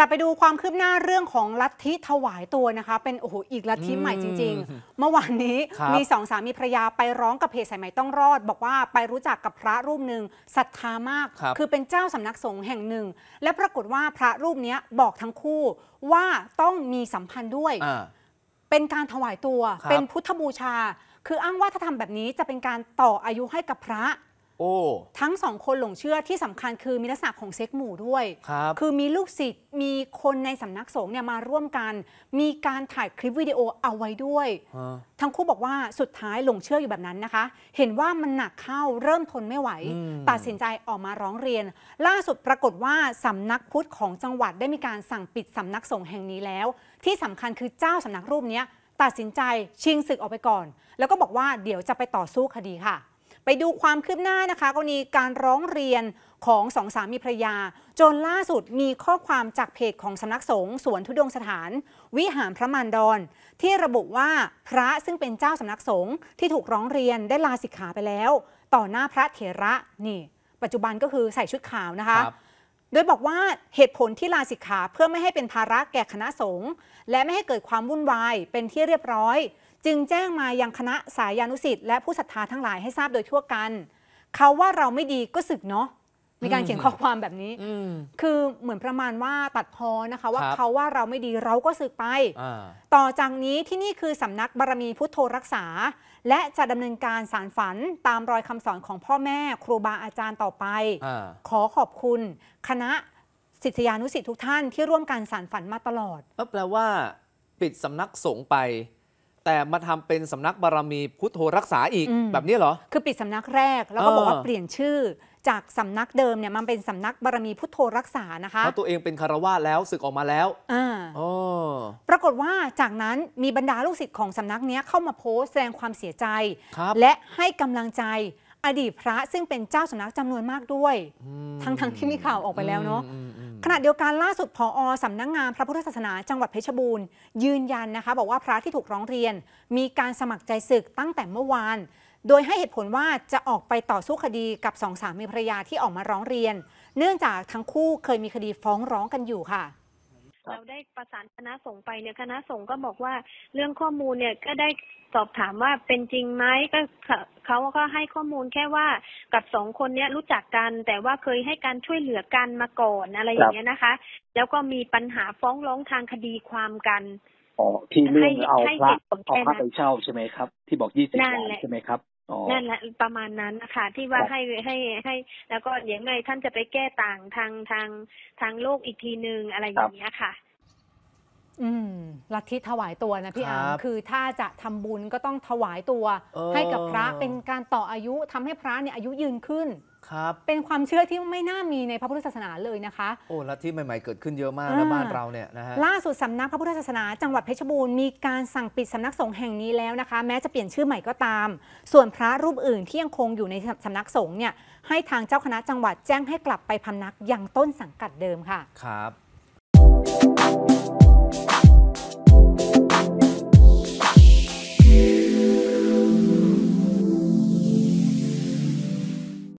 ลับไปดูความคืบหน้าเรื่องของลัทธิถวายตัวนะคะเป็นโอ้โหอีกลัทธิใหม่จริงๆ เมื่อวานนี้มีสองสามีภรรยาไปร้องกับเพจสายใหม่ต้องรอด บอกว่าไปรู้จักกับพระรูปหนึ่งศรัทธามากคคือเป็นเจ้าสำนักสงฆ์แห่งหนึ่ง และปรากฏว่าพระรูปนี้บอกทั้งคู่ว่าต้องมีสัมพันธ์ด้วย เป็นการถวายตัวเป็นพุทธบูชา คืออ้างว่าถ้าทำแบบนี้จะเป็นการต่ออายุให้กับพระโอ้ทั้งสองคนหลงเชื่อที่สำคัญคือมีลักษณะของเซ็กหมู่ด้วย ครับ คือมีลูกศิษย์ มีคนในสำนักสงฆ์เนี่ยมาร่วมกัน มีการถ่ายคลิปวิดีโอเอาไว้ด้วย ทั้งคู่บอกว่าสุดท้ายหลงเชื่ออยู่แบบนั้นนะคะ เห็นว่ามันหนักเข้าเริ่มทนไม่ไหว ตัดสินใจออกมาร้องเรียน ล่าสุดปรากฏว่าสำนักพุทธของจังหวัดได้มีการสั่งปิดสำนักสงฆ์แห่งนี้แล้ว ที่สำคัญคือเจ้าสำนักรูปนี้ตัดสินใจชิงศึกออกไปก่อน แล้วก็บอกว่าเดี๋ยวจะไปต่อสู้คดีค่ะไปดูความคืบหน้านะคะกรณีการร้องเรียนของสองสามีภรรยา จนล่าสุดมีข้อความจากเพจของสำนักสงฆ์สวนทุดงสถานวิหารพระมารดอนที่ระบุว่าพระซึ่งเป็นเจ้าสำนักสงฆ์ที่ถูกร้องเรียนได้ลาสิกขาไปแล้ว ต่อหน้าพระเถระนี่ ปัจจุบันก็คือใส่ชุดขาวนะคะคโดยบอกว่าเหตุผลที่ลาสิกขาเพื่อไม่ให้เป็นภาระแก่คณะสงฆ์และไม่ให้เกิดความวุ่นวายเป็นที่เรียบร้อยจึงแจ้งมายังคณะสายานุสิทธิ์และผู้ศรัทธาทั้งหลายให้ทราบโดยทั่วกัน เขาว่าเราไม่ดีก็สึกเนาะ มีการเขียนข้อความแบบนี้ คือเหมือนประมาณว่าตัดพอนะคะ ว่าเขาว่าเราไม่ดีเราก็สึกไป ต่อจากนี้ที่นี่คือสำนักบารมีพุทโธรักษา และจะดำเนินการสารฝันตามรอยคำสอนของพ่อแม่ครูบาอาจารย์ต่อไปอขอขอบคุณ คณะศิษยานุสิธิ์ทุกท่านที่ร่วมการสารฝันมาตลอดแปลว่า ปิดสำนักสงไปแต่มาทำเป็นสำนักบารมีพุทโธรักษาอีกแบบนี้เหรอ คือปิดสำนักแรกแล้วก็บอกว่าเปลี่ยนชื่อจากสำนักเดิมเนี่ยมันเป็นสำนักบารมีพุทโธรักษานะคะแล้วตัวเองเป็นคารวะแล้วศึกออกมาแล้วอ่ปรากฏว่าจากนั้นมีบรรดาลูกศิษย์ของสำนักนี้เข้ามาโพสต์แสดงความเสียใจและให้กำลังใจอดีตพระซึ่งเป็นเจ้าสำนักจำนวนมากด้วย ทั้งๆที่มีข่าวออกไปแล้วเนาะขณะเดียวกันล่าสุดพออสำนักงงานพระพุทธศาสนาจังหวัดเพชรบูรณ์ยืนยันนะคะบอกว่าพระที่ถูกร้องเรียน มีการสมัครใจศึกตั้งแต่เมื่อวาน โดยให้เหตุผลว่าจะออกไปต่อสู้คดีกับสองสามีภรรยาที่ออกมาร้องเรียน เนื่องจากทั้งคู่เคยมีคดีฟ้องร้องกันอยู่ค่ะ เราได้ประสานคณะสงฆ์ไป เนี่ยคณะสงฆ์ก็บอกว่า เรื่องข้อมูลเนี่ยก็ได้สอบถามว่าเป็นจริงไหมก็เขาก็ให้ข้อมูลแค่ว่าับสองคนเนี้ยรู้จักกันแต่ว่าเคยให้การช่วยเหลือกันมาก่อนอะไรอย่างเงี้ยนะคะ แล้วก็มีปัญหาฟ้องร้องทางคดีความกัน อ๋อ ที่เรื่องเอาพระเอาพระไปเช่าใช่ไหมครับ ที่บอกยี่สิบล้านใช่ไหมครับนั่นแหละ ประมาณนั้นนะคะที่ว่าให้ให้ให้ แล้วก็อย่างไรท่านจะไปแก้ต่างทางทางทางโลกอีกทีนึงอะไรอย่างเงี้ยค่ะอืมลัทธิถวายตัวนะพี่อังคือถ้าจะทำบุญก็ต้องถวายตัว ให้กับพระเป็นการต่ออายุทำให้พระเนี่ยอายุยืนขึ้นครับ เป็นความเชื่อที่ไม่น่ามีในพระพุทธศาสนาเลยนะคะ โอ้ลัทธิใหม่ๆเกิดขึ้นเยอะมากนบ้านเราเนี่ยนะฮะล่าสุดสำนักพระพุทธศาสนาจังหวัดเพชรบูรณ์ มีการสั่งปิดสำนักสงฆ์แห่งนี้แล้วนะคะแม้จะเปลี่ยนชื่อใหม่ก็ตาม ส่วนพระรูปอื่นที่ยังคงอยู่ในสำนักสงฆ์เนี่ยให้ทางเจ้าคณะจังหวัดแจ้งให้กลับไปพำนักยังต้นสังกัดเดิมค่ะครับ